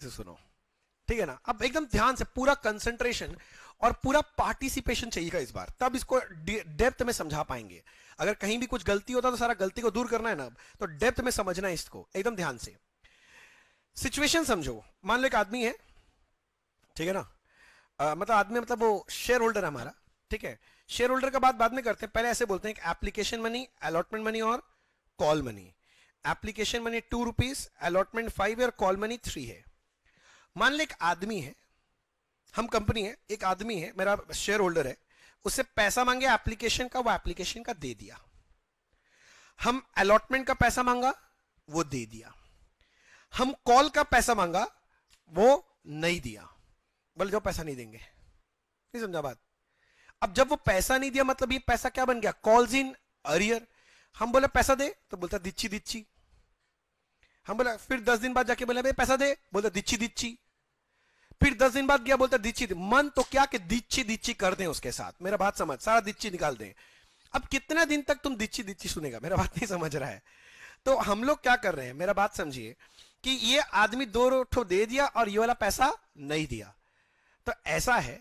इसे सुनो ठीक है ना अब एकदम ध्यान से पूरा कंसंट्रेशन और पूरा पार्टिसिपेशन चाहिएगा इस बार तब इसको डेप्थ में समझा पाएंगे अगर कहीं भी कुछ गलती होता तो सारा गलती को दूर करना है ना तो डेप्थ में समझना है इसको एकदम ध्यान से सिचुएशन समझो मान लो एक आदमी है ठीक है ना आ, मतलब आदमी मतलब वो शेयर होल्डर है हमारा ठीक है शेयर होल्डर का बात बाद में करते हैं पहले ऐसे बोलते हैं एप्लीकेशन मनी अलॉटमेंट मनी और call money application money two rupees allotment five और कॉल मनी थ्री है मान ले एक आदमी है हम कंपनी है एक आदमी है मेरा शेयर होल्डर है उससे पैसा मांगे एप्लीकेशन का वो एप्लीकेशन का दे दिया हम अलॉटमेंट का पैसा मांगा वो दे दिया हम कॉल का पैसा मांगा वो नहीं दिया बोले जो पैसा नहीं देंगे नहीं समझा बात अब जब वो पैसा नहीं दिया मतलब ये पैसा क्या बन गया कॉल्स इन अरियर हम बोले पैसा दे तो बोलता दिच्छी दिच्छी हम बोला फिर दस दिन बाद जाके बोले भाई पैसा दे बोलता दिच्छी दिच्छी फिर दस दिन बाद गया बोलता दीची मन तो क्या कि दीची दीची कर दें उसके साथ मेरा बात समझ सारा दीची निकाल दें अब कितना दिन तक तुम दीची दीची सुनेगा मेरा बात नहीं समझ रहा है तो हम लोग क्या कर रहे हैं मेरा बात समझिए कि ये आदमी दो रोठो दे दिया और ये वाला पैसा नहीं दिया तो ऐसा है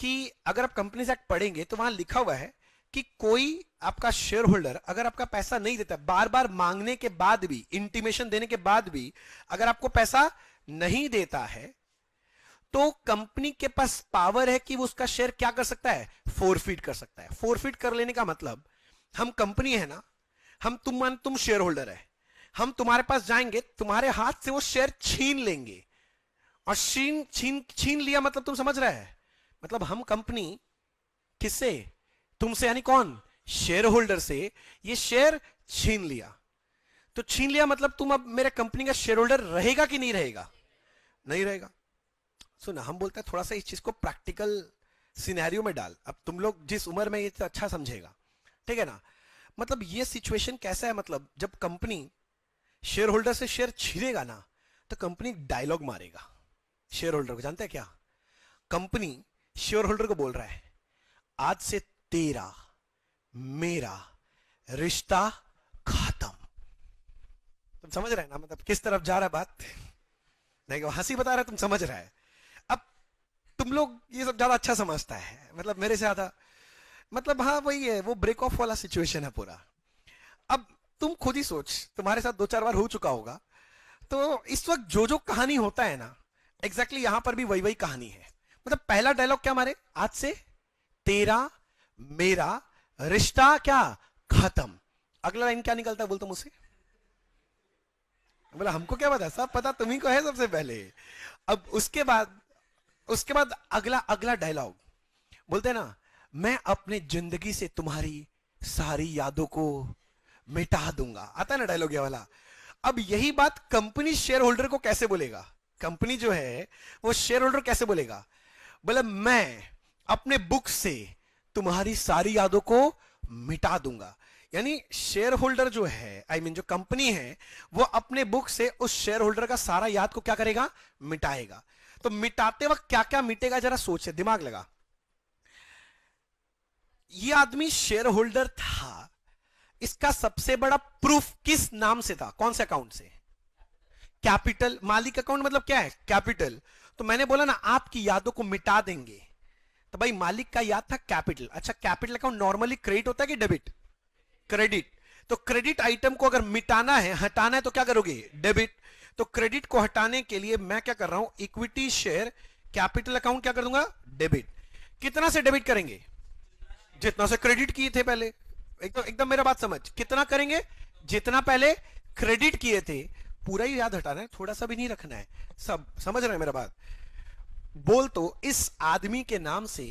कि अगर आप कंपनी से पढ़ेंगे तो वहां लिखा हुआ है कि कोई आपका शेयर होल्डर अगर आपका पैसा नहीं देता बार बार मांगने के बाद भी इंटीमेशन देने के बाद भी अगर आपको पैसा नहीं देता है तो कंपनी के पास पावर है कि वो उसका शेयर क्या कर सकता है फोरफीट कर सकता है फीट कर लेने का मतलब हम कंपनी है ना हम तुम मान तुम शेयर होल्डर है हम तुम्हारे पास जाएंगे तुम्हारे हाथ से वो शेयर छीन लेंगे और छीन छीन छीन लिया मतलब तुम समझ रहे मतलब हम कंपनी किससे तुमसे यानी कौन शेयर होल्डर से ये शेयर छीन लिया तो छीन लिया मतलब तुम अब मेरे कंपनी का शेयर होल्डर रहेगा कि नहीं रहेगा नहीं रहेगा सुना हम बोलते हैं थोड़ा सा इस चीज को प्रैक्टिकल सिनेरियो में डाल अब तुम लोग जिस उम्र में ये तो अच्छा समझेगा ठीक है ना मतलब ये सिचुएशन कैसा है मतलब जब कंपनी शेयर होल्डर से शेयर छीनेगा ना तो कंपनी डायलॉग मारेगा शेयर होल्डर को जानते हैं क्या कंपनी शेयर होल्डर को बोल रहा है आज से तेरा मेरा रिश्ता खत्म तुम समझ रहे हैं ना मतलब किस तरफ जा रहा है बात नहीं हंसी बता रहा है तुम समझ रहा है तुम लोग ये सब ज्यादा अच्छा समझता है मतलब मेरे से ज्यादा मतलब हाँ वही है वो ब्रेक ऑफ वाला सिचुएशन है पूरा अब तुम खुद ही सोच तुम्हारे साथ दो चार बार हो चुका होगा तो इस वक्त जो जो कहानी होता है ना एग्जैक्टली exactly यहां पर भी वही वही कहानी है मतलब पहला डायलॉग क्या मारे आज से तेरा मेरा रिश्ता क्या खत्म अगला लाइन क्या निकलता है बोलते मुझसे बोला हमको क्या पता सब पता तुम्ही को है सबसे पहले अब उसके बाद उसके बाद अगला अगला डायलॉग बोलते हैं ना मैं अपने जिंदगी से तुम्हारी सारी यादों को मिटा दूंगा आता ना डायलॉग ये वाला अब यही बात कंपनी शेयर होल्डर को कैसे बोलेगा कंपनी जो है वो शेयर होल्डर कैसे बोलेगा बोले मैं अपने बुक से तुम्हारी सारी यादों को मिटा दूंगा यानी शेयर होल्डर जो है आई I मीन mean, जो कंपनी है वो अपने बुक से उस शेयर होल्डर का सारा याद को क्या करेगा मिटाएगा तो मिटाते वक्त क्या क्या मिटेगा जरा सोचे दिमाग लगा ये आदमी शेयर होल्डर था इसका सबसे बड़ा प्रूफ किस नाम से था कौन से अकाउंट से कैपिटल मालिक अकाउंट मतलब क्या है कैपिटल तो मैंने बोला ना आपकी यादों को मिटा देंगे तो भाई मालिक का याद था कैपिटल अच्छा कैपिटल अकाउंट नॉर्मली क्रेडिट होता है कि डेबिट क्रेडिट तो क्रेडिट आइटम को अगर मिटाना है हटाना है तो क्या करोगे डेबिट तो क्रेडिट को हटाने के लिए मैं क्या कर रहा हूं इक्विटी शेयर कैपिटल अकाउंट क्या कर दूंगा डेबिट कितना से डेबिट करेंगे जितना से क्रेडिट किए थे पहले एकदम एकदम मेरा बात समझ कितना करेंगे जितना पहले क्रेडिट किए थे पूरा ही याद हटाना है थोड़ा सा भी नहीं रखना है सब समझ रहे हैं मेरा बात बोल तो इस आदमी के नाम से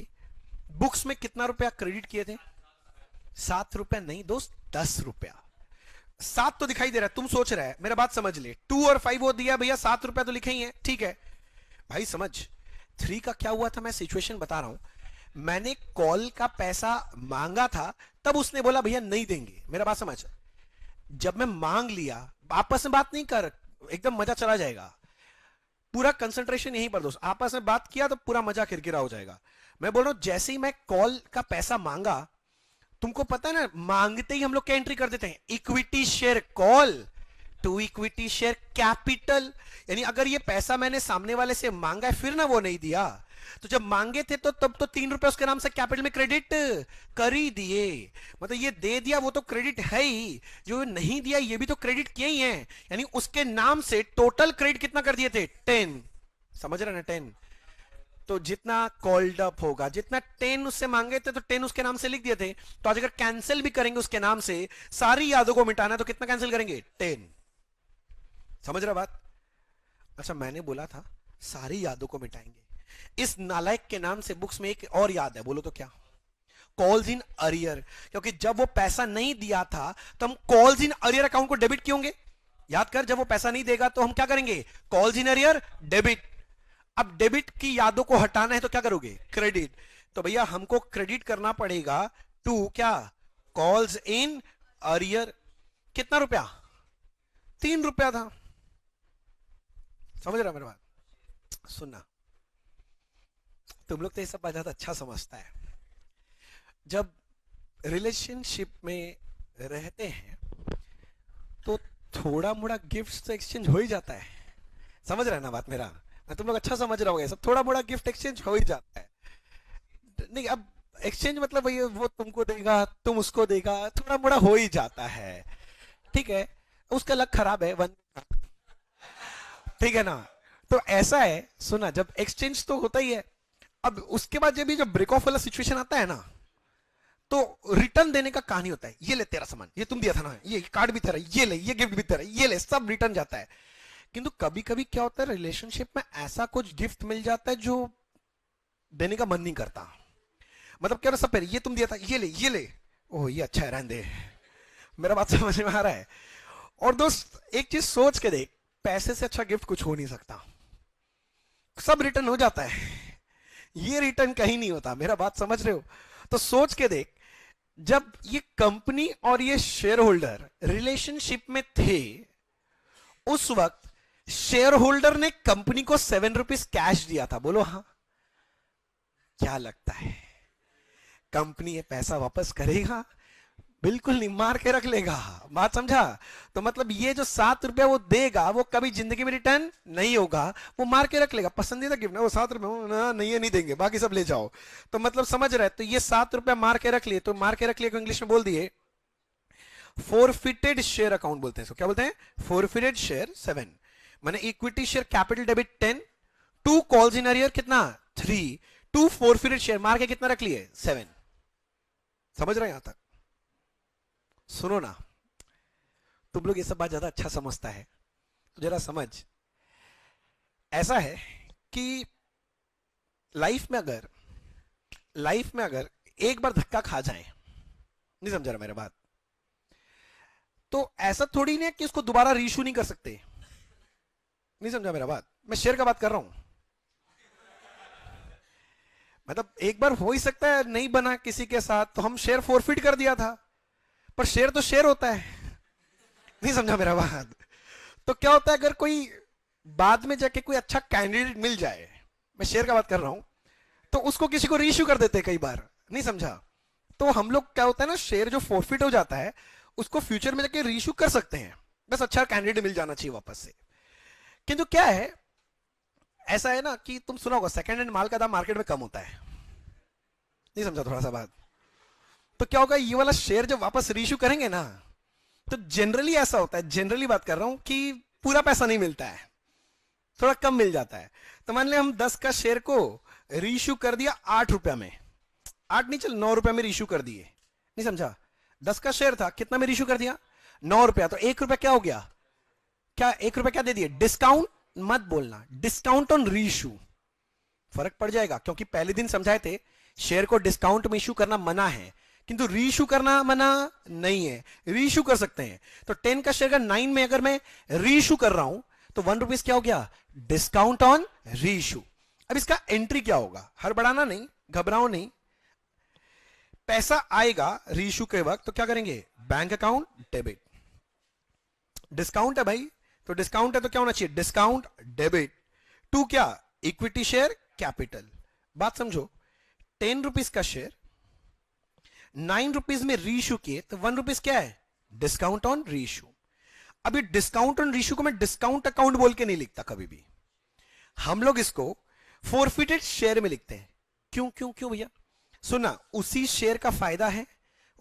बुक्स में कितना रुपया क्रेडिट किए थे सात रुपया नहीं दोस्त दस रुपया सात तो दिखाई दे रहा है तुम सोच रहे मेरा बात समझ ले टू और फाइव वो दिया भैया सात रुपया तो लिखे ही है ठीक है भाई समझ थ्री का क्या हुआ था मैं सिचुएशन बता रहा हूं मैंने कॉल का पैसा मांगा था तब उसने बोला भैया नहीं देंगे मेरा बात समझ जब मैं मांग लिया आपस में बात नहीं कर एकदम मजा चला जाएगा पूरा कंसंट्रेशन यहीं पर दोस्त आपस में बात किया तो पूरा मजा किरकिरा हो जाएगा मैं बोल रहा हूं जैसे ही मैं कॉल का पैसा मांगा तुमको पता है ना मांगते ही हम लोग क्या एंट्री कर देते हैं equity share call to equity share capital यानी अगर ये पैसा मैंने सामने वाले से मांगा है फिर ना वो नहीं दिया तो जब मांगे थे तो तब तो तीन रुपए उसके नाम से कैपिटल में क्रेडिट कर ही दिए मतलब ये दे दिया वो तो क्रेडिट है ही जो नहीं दिया ये भी तो क्रेडिट किए ही है यानी उसके नाम से टोटल क्रेडिट कितना कर दिए थे टेन समझ रहे ना टेन तो जितना कॉल्ड अप होगा जितना टेन उससे मांगे थे तो टेन उसके नाम से लिख दिए थे तो आज अगर कैंसिल भी करेंगे उसके नाम से सारी यादों को मिटाना तो कितना कैंसिल करेंगे टेन समझ रहा बात अच्छा मैंने बोला था सारी यादों को मिटाएंगे इस नालायक के नाम से बुक्स में एक और याद है बोलो तो क्या कॉल्स इन अरियर क्योंकि जब वो पैसा नहीं दिया था तो हम कॉल्स इन अरियर अकाउंट को डेबिट क्यों याद कर जब वो पैसा नहीं देगा तो हम क्या करेंगे कॉल्स इन अरियर डेबिट अब डेबिट की यादों को हटाना है तो क्या करोगे क्रेडिट तो भैया हमको क्रेडिट करना पड़ेगा टू क्या कॉल्स इन अरियर कितना रुपया तीन रुपया था समझ रहा मेरे बात सुनना तुम लोग तो ये सब बात अच्छा समझता है जब रिलेशनशिप में रहते हैं तो थोड़ा मोड़ा गिफ्ट तो एक्सचेंज हो ही जाता है समझ रहा है ना बात मेरा तुम लोग अच्छा समझ रहे हो सब थोड़ा मोड़ा गिफ्ट एक्सचेंज हो ही जाता है नहीं अब एक्सचेंज मतलब भैया वो तुमको देगा तुम उसको देगा थोड़ा मोड़ा हो ही जाता है ठीक है उसका लक खराब है वन ठीक है ना तो ऐसा है सुना जब एक्सचेंज तो होता ही है अब उसके बाद जब जब ब्रेक ऑफ वाला सिचुएशन आता है ना तो रिटर्न देने का कहानी होता है ये ले तेरा सामान ये तुम दिया था ना ये कार्ड भी तेरा ये ले ये गिफ्ट भी तेरा ये ले सब रिटर्न जाता है किंतु कभी कभी क्या होता है रिलेशनशिप में ऐसा कुछ गिफ्ट मिल जाता है जो देने का मन नहीं करता मतलब क्या सब ये तुम दिया था ये ले ये ले ओह ये अच्छा है रहने मेरा बात समझ में आ रहा है और दोस्त एक चीज सोच के देख पैसे से अच्छा गिफ्ट कुछ हो नहीं सकता सब रिटर्न हो जाता है ये रिटर्न कहीं नहीं होता मेरा बात समझ रहे हो तो सोच के देख जब ये कंपनी और ये शेयर होल्डर रिलेशनशिप में थे उस वक्त शेयर होल्डर ने कंपनी को सेवन रुपीज कैश दिया था बोलो हाँ क्या लगता है कंपनी ये पैसा वापस करेगा बिल्कुल नहीं मार के रख लेगा बात समझा तो मतलब ये जो सात रुपया वो देगा वो कभी जिंदगी में रिटर्न नहीं होगा वो मार के रख लेगा पसंदीदा गिफ्ट ना वो सात रुपया नहीं ये नहीं देंगे बाकी सब ले जाओ तो मतलब समझ रहे तो ये सात रुपया मार के रख लिए तो मार के रख लिए इंग्लिश में बोल दिए फोरफिटेड शेयर अकाउंट बोलते हैं क्या बोलते हैं फोरफिटेड शेयर सेवन मैंने equity share capital debit ten to calls in arrear कितना three to forfeited share मार के कितना रख लिए सेवन समझ रहे हैं यहां तक सुनो ना तुम लोग ये सब बात ज्यादा अच्छा समझता है तो जरा समझ ऐसा है कि लाइफ में अगर लाइफ में अगर एक बार धक्का खा जाए नहीं समझा रहा मेरे बात तो ऐसा थोड़ी नहीं है कि उसको दोबारा रीशू नहीं कर सकते नहीं समझा मेरा बात मैं शेर का बात कर रहा हूं मतलब एक बार हो ही सकता है नहीं बना किसी के साथ तो हम शेर फोरफिट कर दिया था पर शेर तो शेर होता है नहीं समझा मेरा बात तो क्या होता है अगर कोई बाद में जाके कोई अच्छा कैंडिडेट मिल जाए मैं शेयर का बात कर रहा हूं तो उसको किसी को रीइश्यू कर देते कई बार नहीं समझा तो हम लोग क्या होता है ना शेयर जो फोरफिट हो जाता है उसको फ्यूचर में जाके रीइश्यू कर सकते हैं बस अच्छा कैंडिडेट मिल जाना चाहिए वापस से किंतु क्या है ऐसा है ना कि तुम सुना होगा सेकेंड हैंड माल का दाम मार्केट में कम होता है नहीं समझा थोड़ा सा बात तो क्या होगा ये वाला शेयर जब वापस रीशू करेंगे ना तो जनरली ऐसा होता है जनरली बात कर रहा हूं कि पूरा पैसा नहीं मिलता है थोड़ा कम मिल जाता है तो मान लिया हम दस का शेयर को रीशू कर दिया आठ रुपया में आठ नहीं चल नौ रुपया में रीशू कर दिए नहीं समझा दस का शेयर था कितना में रीशू कर दिया नौ रुपया तो एक रुपया क्या हो गया क्या एक रुपए क्या दे दिए डिस्काउंट मत बोलना डिस्काउंट ऑन रीइशू फर्क पड़ जाएगा क्योंकि पहले दिन समझाए थे शेयर को डिस्काउंट में इशू करना मना है किंतु रीइशू करना मना नहीं है रीइशू कर सकते हैं तो टेन का शेयर का नाइन में अगर मैं रीइशू कर रहा हूं तो वन रुपीज क्या हो गया डिस्काउंट ऑन रीइशू अब इसका एंट्री क्या होगा हर बढ़ाना नहीं घबराओ नहीं पैसा आएगा रीइशू के वक्त तो क्या करेंगे बैंक अकाउंट डेबिट डिस्काउंट है भाई तो डिस्काउंट है तो क्या होना चाहिए डिस्काउंट डेबिट टू क्या इक्विटी शेयर कैपिटल बात समझो टेन रुपीज का शेयर नाइन रुपीज में रीशू किए तो वन रुपीज क्या है डिस्काउंट ऑन रीइशू अभी डिस्काउंट ऑन रीशू को मैं डिस्काउंट अकाउंट बोल के नहीं लिखता कभी भी हम लोग इसको फोरफिटेड शेयर में लिखते हैं क्यों क्यों क्यों भैया सुना उसी शेयर का फायदा है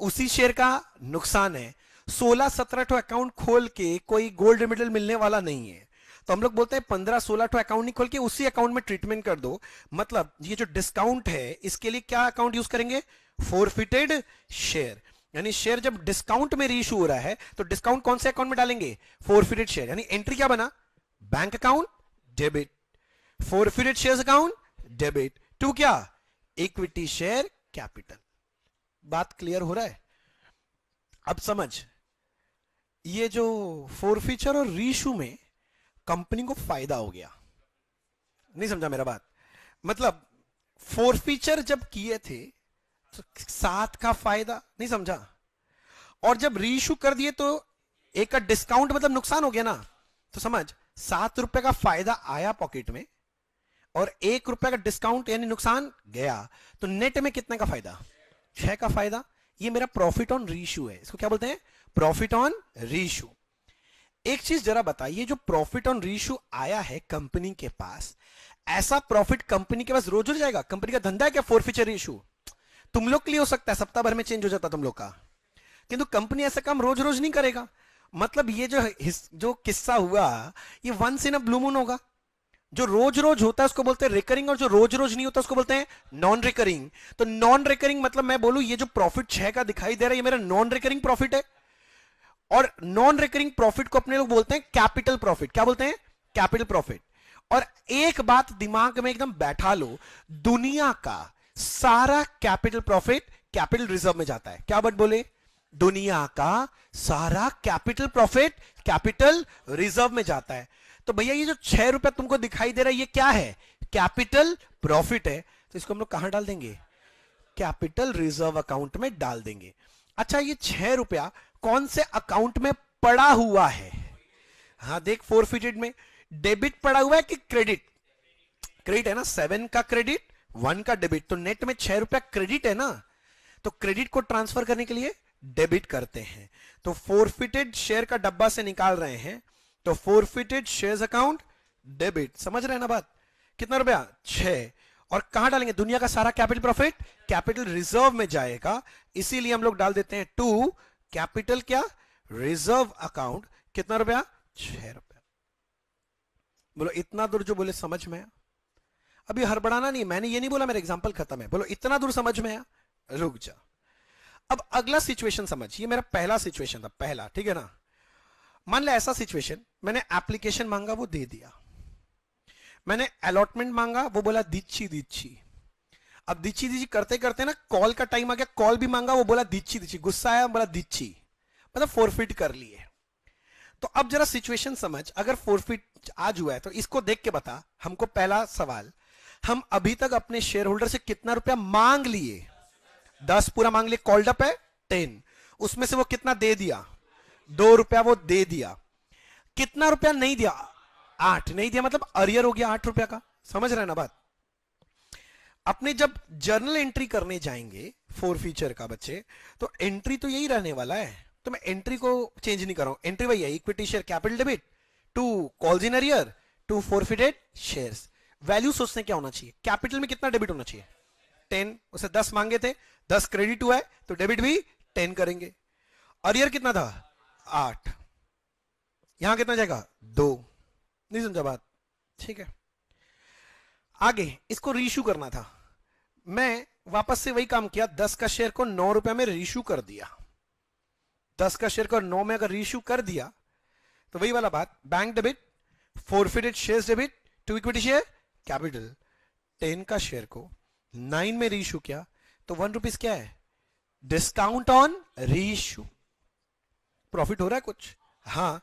उसी शेयर का नुकसान है सोलह सत्रह अकाउंट खोल के कोई गोल्ड मेडल मिलने वाला नहीं है तो हम लोग बोलते हैं पंद्रह सोलह अकाउंट नहीं खोल के उसी अकाउंट में ट्रीटमेंट कर दो मतलब ये जो डिस्काउंट है इसके लिए क्या अकाउंट यूज करेंगे फोरफिटेड शेयर यानी शेयर जब डिस्काउंट में रीइशू हो रहा है तो डिस्काउंट कौन से अकाउंट में डालेंगे फोरफिटेड शेयर यानी एंट्री क्या बना bank account debit forfeited share account debit to क्या इक्विटी शेयर कैपिटल बात क्लियर हो रहा है अब समझ ये जो फीचर और रीशू में कंपनी को फायदा हो गया नहीं समझा मेरा बात मतलब फोर फीचर जब किए थे तो सात का फायदा नहीं समझा और जब रीशू कर दिए तो एक का डिस्काउंट मतलब नुकसान हो गया ना तो समझ सात रुपए का फायदा आया पॉकेट में और एक रुपए का डिस्काउंट यानी नुकसान गया तो नेट में कितने का फायदा छह का फायदा ये मेरा प्रॉफिट ऑन रीशू है इसको क्या बोलते हैं प्रॉफिट ऑन रीशू एक चीज जरा बताइए जो प्रॉफिट ऑन रीशू आया है कंपनी के पास ऐसा प्रॉफिट कंपनी के पास रोज हो जाएगा कंपनी का धंधा है क्या फोर फ्यूचर इशू तुम लोग के लिए हो सकता है सप्ताह भर में चेंज हो जाता तुम लोग का किंतु कंपनी ऐसा काम रोज रोज नहीं करेगा मतलब ये जो जो किस्सा हुआ ये वन इन अ ब्लूमून होगा जो रोज रोज होता है उसको बोलते हैं रिकरिंग और जो रोज रोज नहीं होता उसको बोलते हैं नॉन रिकरिंग तो नॉन रिकरिंग मतलब मैं बोलूं ये जो प्रॉफिट छह का दिखाई दे रहा है ये मेरा नॉन रिकरिंग प्रॉफिट है और नॉन रिकरिंग प्रॉफिट को अपने लोग बोलते हैं कैपिटल प्रॉफिट क्या बोलते हैं कैपिटल प्रॉफिट और एक बात दिमाग में एकदम बैठा लो दुनिया का सारा कैपिटल प्रॉफिट कैपिटल रिजर्व में जाता है क्या बट बोले दुनिया का सारा कैपिटल प्रॉफिट कैपिटल रिजर्व में जाता है तो भैया ये जो छह रुपया तुमको दिखाई दे रहा है ये क्या है कैपिटल प्रॉफिट है तो इसको हम लोग कहां डाल देंगे कैपिटल रिजर्व अकाउंट में डाल देंगे अच्छा ये छह रुपया कौन से अकाउंट में पड़ा हुआ है हाँ देख फोरफिटेड में डेबिट पड़ा हुआ है कि क्रेडिट क्रेडिट है ना सेवन का क्रेडिट वन का डेबिट तो नेट में छह रुपया क्रेडिट है ना तो क्रेडिट को ट्रांसफर करने के लिए डेबिट करते हैं तो फोरफिटेड शेयर का डब्बा से निकाल रहे हैं तो फोरफिटेड शेयर अकाउंट डेबिट समझ रहे हैं ना बात कितना रुपया छह और कहा डालेंगे दुनिया का सारा कैपिटल प्रॉफिट कैपिटल रिजर्व में जाएगा इसीलिए हम लोग डाल देते हैं टू कैपिटल क्या रिजर्व अकाउंट कितना रुपया छह रुपया बोलो इतना दूर जो बोले समझ में आया अभी हड़बड़ाना नहीं मैंने ये नहीं बोला मेरा एग्जाम्पल खत्म है बोलो इतना दूर समझ में आया रुक जा अब अगला सिचुएशन समझ ये मेरा पहला सिचुएशन था पहला ठीक है ना मान लिया ऐसा सिचुएशन मैंने एप्लीकेशन मांगा वो दे दिया मैंने अलॉटमेंट मांगा वो बोला दीची दीची अब दीची दीची करते करते ना कॉल का टाइम आ गया कॉल भी मांगा वो बोला दीची दीची गुस्सा आया बोला दीची मतलब फोरफिट कर लिए तो अब जरा सिचुएशन समझ अगर फोरफिट आज हुआ है तो इसको देख के बता हमको पहला सवाल हम अभी तक अपने शेयर होल्डर से कितना रुपया मांग लिए दस पूरा मांग लिए कॉल्ड अप है टेन उसमें से वो कितना दे दिया दो रुपया वो दे दिया कितना रुपया नहीं दिया आठ नहीं दिया मतलब अरियर हो गया आठ रुपया का समझ रहे ना बात अपने जब जर्नल एंट्री करने जाएंगे फोर फीचर का बच्चे तो एंट्री तो यही रहने वाला है तो मैं एंट्री को चेंज नहीं कर रहा हूं एंट्री वही है equity share capital debit to calls in arrear to forfeited share value सोचने क्या होना चाहिए कैपिटल में कितना डेबिट होना चाहिए टेन उसे दस मांगे थे दस क्रेडिट हुआ है तो डेबिट भी टेन करेंगे अरियर कितना था आठ यहां कितना जाएगा दो नहीं समझा बात ठीक है आगे इसको रीशू करना था मैं वापस से वही काम किया दस का शेयर को नौ रुपए में रीशू कर दिया दस का शेयर को नौ में अगर रीशू कर दिया तो वही वाला बात bank debit forfeited share debit to equity share capital ten का शेयर को नाइन में रीशू किया तो वन रुपीज क्या है डिस्काउंट ऑन रीशू प्रॉफिट हो रहा है कुछ हाँ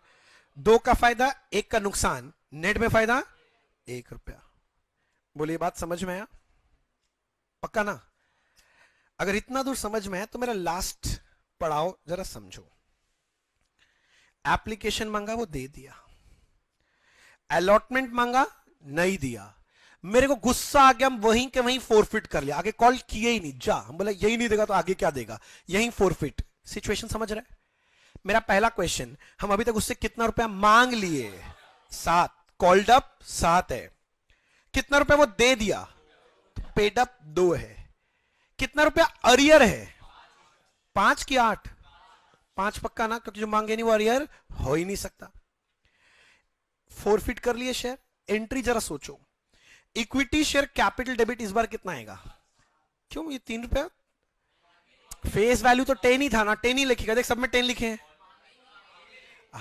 दो का फायदा एक का नुकसान नेट में फायदा एक रुपया बोलिए बात समझ में आया पक्का ना अगर इतना दूर समझ में है तो मेरा लास्ट पढ़ाओ जरा समझो एप्लीकेशन मांगा वो दे दिया अलॉटमेंट मांगा नहीं दिया मेरे को गुस्सा आ गया हम वहीं के वहीं फोरफिट कर लिया आगे कॉल किए ही नहीं जा हम बोला यही नहीं देगा तो आगे क्या देगा यही फोरफिट सिचुएशन समझ रहे मेरा पहला क्वेश्चन हम अभी तक उससे कितना रुपया मांग लिए सात कॉल्ड अप सात है कितना रुपया वो दे दिया पेड अप दो है कितना रुपया अरियर है पांच की आठ पांच पक्का ना क्योंकि जो मांगे नहीं वो अरियर हो ही नहीं सकता फोर फिट कर लिए शेयर एंट्री जरा सोचो इक्विटी शेयर कैपिटल डेबिट इस बार कितना आएगा क्यों ये तीन रुपया फेस वैल्यू तो टेन ही था ना टेन ही लिखेगा देख सब में टेन लिखे हैं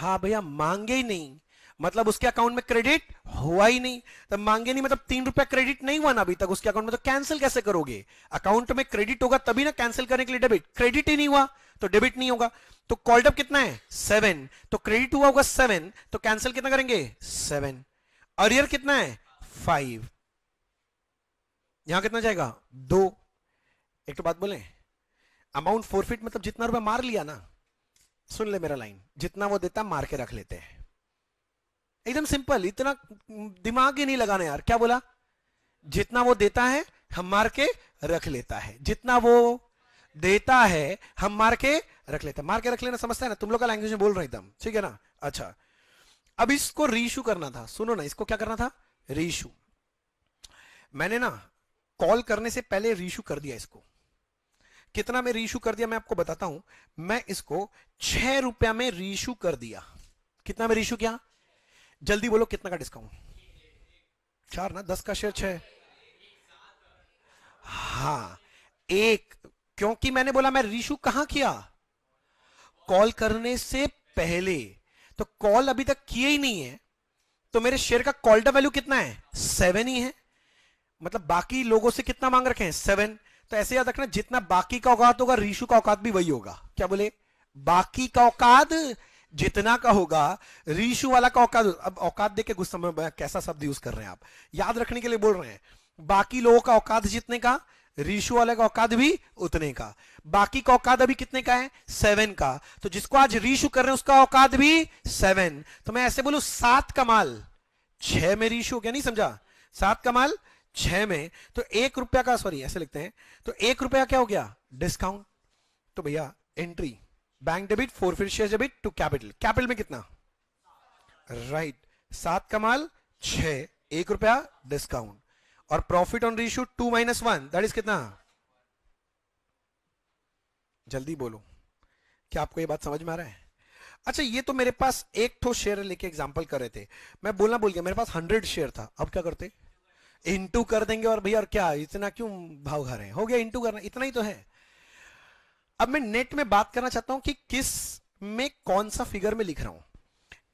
हाँ भैया मांगे ही नहीं मतलब उसके अकाउंट में क्रेडिट हुआ ही नहीं तब मांगे नहीं मतलब तीन रुपया क्रेडिट नहीं हुआ ना अभी तक उसके अकाउंट में तो कैंसिल कैसे करोगे अकाउंट में क्रेडिट होगा तभी ना कैंसिल करने के लिए डेबिट क्रेडिट ही नहीं हुआ तो डेबिट नहीं होगा तो कॉल्डअप कितना है सेवन तो क्रेडिट हुआ होगा सेवन तो कैंसिल कितना करेंगे सेवन अरियर कितना है फाइव यहां कितना जाएगा दो एक तो बात बोले अमाउंट फोरफिट मतलब जितना रुपया मार लिया ना सुन ले मेरा लाइन जितना वो देता मार के रख लेते हैं एकदम सिंपल इतना दिमाग ही नहीं लगाना यार क्या बोला जितना वो देता है हम मार के रख लेता है जितना वो देता है हम मार के रख लेता है मार के रख लेना समझता है ना तुम लोग का लैंग्वेज में बोल रहा एकदम ठीक है ना अच्छा अब इसको रीशू करना था सुनो ना इसको क्या करना था रीशू मैंने ना कॉल करने से पहले रीशू कर दिया इसको कितना में रीशू कर दिया मैं आपको बताता हूं मैं इसको छह रुपया में रीशू कर दिया कितना में रीशू किया जल्दी बोलो कितना का डिस्काउंट चार ना दस का शेयर छह हाँ एक क्योंकि मैंने बोला मैं रिशू कहां किया कॉल करने से पहले तो कॉल अभी तक किए ही नहीं है तो मेरे शेयर का कॉल द वैल्यू कितना है सेवन ही है मतलब बाकी लोगों से कितना मांग रखे हैं सेवन तो ऐसे याद रखना जितना बाकी का औकात होगा रीशू का औकात भी वही होगा क्या बोले बाकी का औकात जितना का होगा रीशु वाला का औकात अब औकात देख गुस्सा में कैसा शब्द यूज कर रहे हैं आप याद रखने के लिए बोल रहे हैं बाकी लोगों का औकात जितने का रीशु वाले का औकात भी उतने का बाकी का औकात अभी कितने का है सेवन का तो जिसको आज रीशु कर रहे हैं उसका औकात भी सेवन तो मैं ऐसे बोलू सात कमाल छह में रीशु हो गया नहीं समझा सात कमाल छह में तो एक रुपया का सॉरी ऐसे लिखते हैं तो एक रुपया क्या हो गया डिस्काउंट तो भैया entry bank debit forfeited share debit to capital capital में कितना राइट right. सात का माल छ एक रुपया डिस्काउंट और profit on ratio to minus one that is कितना जल्दी बोलो क्या आपको ये बात समझ में आ रहा है अच्छा ये तो मेरे पास एक ठो शेयर लेके एग्जाम्पल कर रहे थे मैं बोलना बोल गया मेरे पास हंड्रेड शेयर था अब क्या करते इनटू कर देंगे और भैया और क्या इतना क्यों भाव घर है हो गया इनटू करना इतना ही तो है अब मैं नेट में बात करना चाहता हूं कि किस में कौन सा फिगर में लिख रहा हूं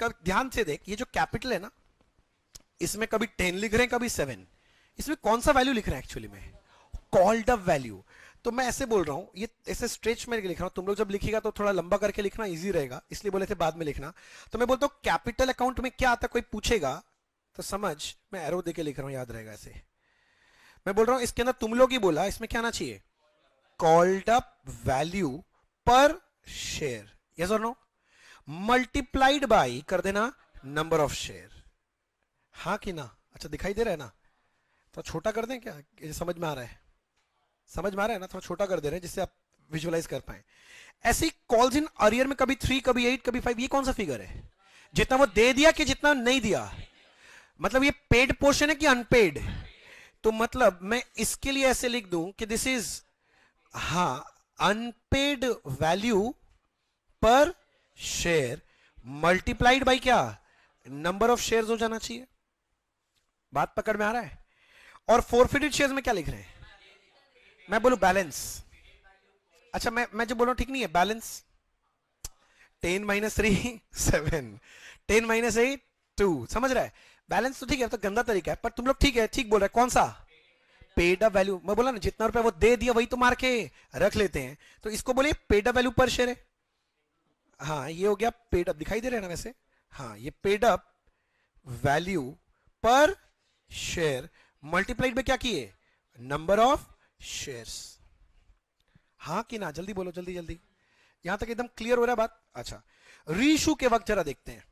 कब ध्यान से देख ये जो कैपिटल है ना इसमें कभी टेन लिख रहे हैं कभी सेवन इसमें कौन सा वैल्यू लिख रहे हैं एक्चुअली में कॉल्ड अप वैल्यू तो मैं ऐसे बोल रहा हूं ये ऐसे स्ट्रेच में लिख रहा हूं तुम लोग जब लिखेगा तो थोड़ा लंबा करके लिखना इजी रहेगा इसलिए बोले थे बाद में लिखना तो मैं बोलता हूँ कैपिटल अकाउंट में क्या आता कोई पूछेगा तो समझ मैं एरो दे के लिख रहा हूं याद रहेगा ऐसे मैं बोल रहा हूं इसके अंदर तुम लोग ही बोला इसमें क्या आना चाहिए called up value per share yes or no multiplied by कर देना number of share हाँ कि ना अच्छा दिखाई दे रहा है ना थोड़ा छोटा कर दें क्या समझ में आ रहा है समझ में आ रहा है ना थोड़ा छोटा कर दे रहे हैं जिससे आप विजुअलाइज कर पाए ऐसी कॉल्स इन अरियर में कभी थ्री कभी एट कभी फाइव ये कौन सा फिगर है जितना वो दे दिया कि जितना नहीं दिया मतलब ये पेड पोर्शन है कि अनपेड तो मतलब मैं इसके लिए ऐसे लिख दूं कि this is a unpaid value per share multiplied by क्या नंबर ऑफ शेयर्स हो जाना चाहिए बात पकड़ में आ रहा है और फोरफिटेड शेयर्स में क्या लिख रहे हैं मैं बोलू बैलेंस अच्छा मैं मैं जो बोलू ठीक नहीं है balance ten minus three seven ten minus eight two समझ रहा है बैलेंस तो ठीक है तो गंदा तरीका है पर तुम लोग ठीक है ठीक बोल रहे हैं कौन सा पेड अप वैल्यू मैं बोला ना जितना रुपया वो दे दिया वही तो मार के रख लेते हैं तो इसको बोले paid up value per share है हाँ ये हो गया पेड अप दिखाई दे रहे है ना वैसे हाँ ये paid up value per share multiplied में क्या किए नंबर ऑफ शेयर्स हाँ कि ना जल्दी बोलो जल्दी जल्दी यहां तक एकदम क्लियर हो रहा है बात अच्छा रीशू के वक्त जरा देखते हैं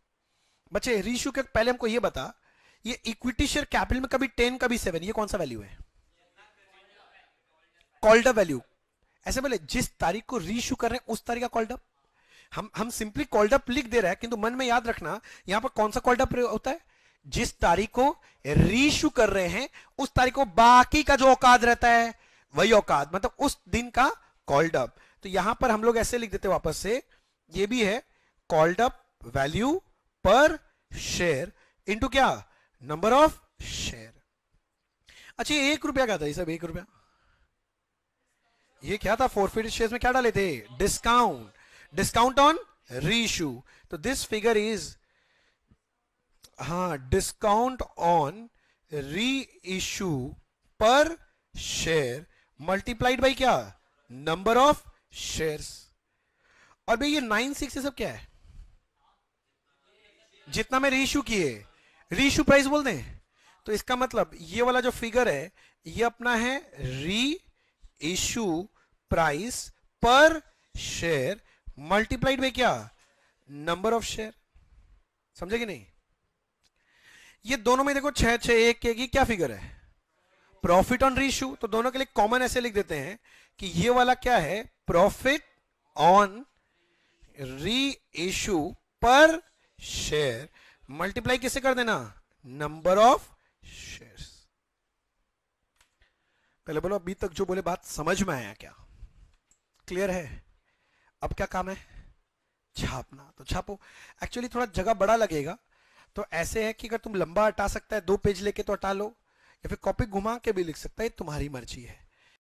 बच्चे रीशू के पहले हमको ये बता ये इक्विटी शेयर कैपिटल में कभी टेन कभी सेवन ये कौन सा वैल्यू है कॉल्डअप वैल्यू ऐसे बोले जिस तारीख को रीशू कर रहे हैं उस तारीख का कॉल्डअप हम हम सिंपली कॉल्डअप लिख दे रहे हैं किंतु मन में याद रखना यहां पर कौन सा कॉल्डअप होता है जिस तारीख को रीशू कर रहे हैं उस तारीख को बाकी का जो औकात रहता है वही औकात मतलब उस दिन का कॉल्डअप तो यहां पर हम लोग ऐसे लिख देते वापस से ये भी है called up value per share into क्या नंबर ऑफ शेयर अच्छा एक रुपया क्या था ये सब एक रुपया ये क्या था फोरफिट शेयर में क्या डाले थे डिस्काउंट डिस्काउंट ऑन रीशू तो this figure is a discount on reissue per share multiplied by क्या नंबर ऑफ शेयर्स और भाई ये नाइन सिक्स सब क्या है जितना मैं रीशू किए रीशू प्राइस बोल दें तो इसका मतलब ये वाला जो फिगर है ये अपना है reissue price per share multiplied by क्या नंबर ऑफ शेयर समझे कि नहीं ये दोनों में देखो छह छह एक के क्या फिगर है प्रॉफिट ऑन रीशू तो दोनों के लिए कॉमन ऐसे लिख देते हैं कि ये वाला क्या है profit on reissue per share multiply किसे कर देना नंबर ऑफ शेयर पहले बोलो अभी तक जो बोले बात समझ में आया क्या क्लियर है अब क्या काम है छापना तो छापो एक्चुअली थोड़ा जगह बड़ा लगेगा तो ऐसे है कि अगर तुम लंबा हटा सकता है दो पेज लेके तो हटा लो या फिर कॉपी घुमा के भी लिख सकता है तुम्हारी मर्जी है